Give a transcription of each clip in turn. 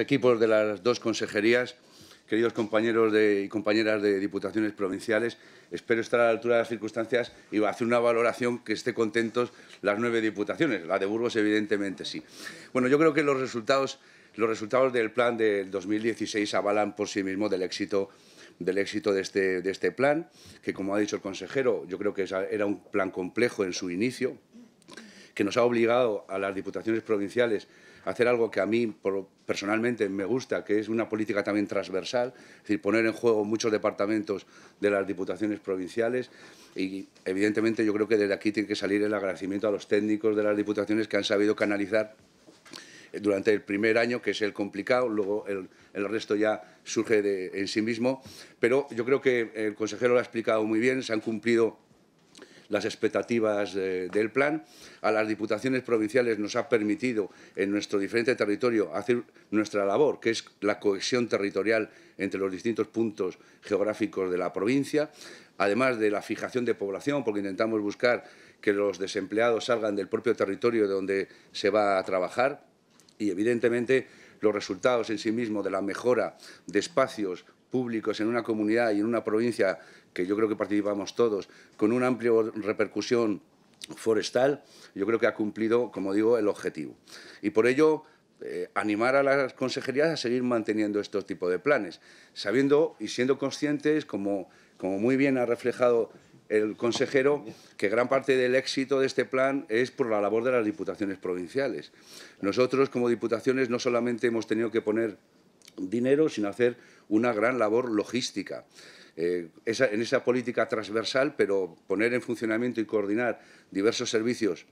equipos de las dos consejerías, queridos compañeros y compañeras de diputaciones provinciales, espero estar a la altura de las circunstancias y hacer una valoración que esté contentos las nueve diputaciones. La de Burgos, evidentemente, sí. Bueno, yo creo que los resultados, los resultados del plan del 2016 avalan por sí mismo del éxito del éxito de este, de este plan, que como ha dicho el consejero, yo creo que era un plan complejo en su inicio, que nos ha obligado a las diputaciones provinciales a hacer algo que a mí personalmente me gusta, que es una política también transversal, es decir, poner en juego muchos departamentos de las diputaciones provinciales y evidentemente yo creo que desde aquí tiene que salir el agradecimiento a los técnicos de las diputaciones que han sabido canalizar durante el primer año, que es el complicado, luego el, resto ya surge en sí mismo. Pero yo creo que el consejero lo ha explicado muy bien, se han cumplido las expectativas del plan. A las diputaciones provinciales nos ha permitido en nuestro diferente territorio hacer nuestra labor, que es la cohesión territorial entre los distintos puntos geográficos de la provincia, además de la fijación de población, porque intentamos buscar que los desempleados salgan del propio territorio de donde se va a trabajar y, evidentemente, los resultados en sí mismos de la mejora de espacios públicos en una comunidad y en una provincia que yo creo que participamos todos, con una amplia repercusión forestal, yo creo que ha cumplido, como digo, el objetivo. Y por ello, eh, animar a las consejerías a seguir manteniendo estos tipos de planes, sabiendo y siendo conscientes, como muy bien ha reflejado el consejero que gran parte del éxito de este plan es por la labor de las diputaciones provinciales. Nosotros, como diputaciones, no solamente hemos tenido que poner dinero, sin hacer una gran labor logística. Eh, en esa política transversal, pero poner en funcionamiento y coordinar diversos servicios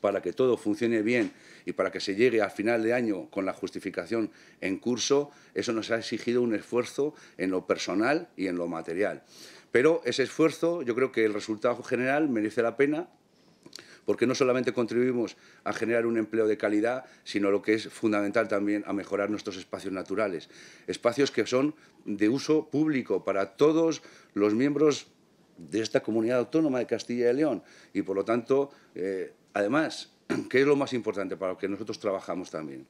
para que todo funcione bien y para que se llegue a final de año con la justificación en curso, eso nos ha exigido un esfuerzo en lo personal y en lo material. Pero ese esfuerzo, yo creo que el resultado general merece la pena porque no solamente contribuimos a generar un empleo de calidad, sino lo que es fundamental también a mejorar nuestros espacios naturales. Espacios que son de uso público para todos los miembros de esta comunidad autónoma de Castilla y León. Y por lo tanto, eh, además, ¿qué es lo más importante para lo que nosotros trabajamos también?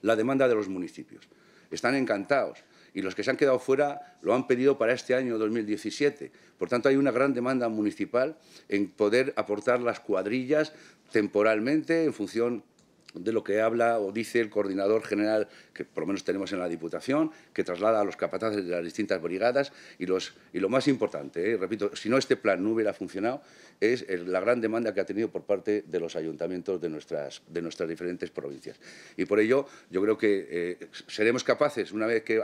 La demanda de los municipios. Están encantados y los que se han quedado fuera lo han pedido para este año 2017. Por tanto, hay una gran demanda municipal en poder aportar las cuadrillas temporalmente en función de lo que habla o dice el coordinador general, que por lo menos tenemos en la Diputación, que traslada a los capataces de las distintas brigadas. Y, y lo más importante, eh, repito, si no este plan no hubiera funcionado, es la gran demanda que ha tenido por parte de los ayuntamientos de nuestras, de nuestras diferentes provincias. Y por ello, yo creo que eh, seremos capaces, una vez que se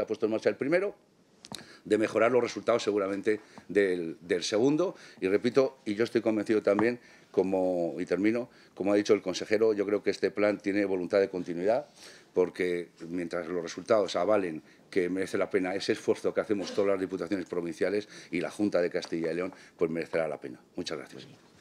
ha puesto en marcha el primero, de mejorar los resultados seguramente del, segundo. Y repito, y yo estoy convencido también como, y termino, como ha dicho el consejero, yo creo que este plan tiene voluntad de continuidad, porque mientras los resultados avalen que merece la pena ese esfuerzo que hacemos todas las diputaciones provinciales y la Junta de Castilla y León, pues merecerá la pena. Muchas gracias.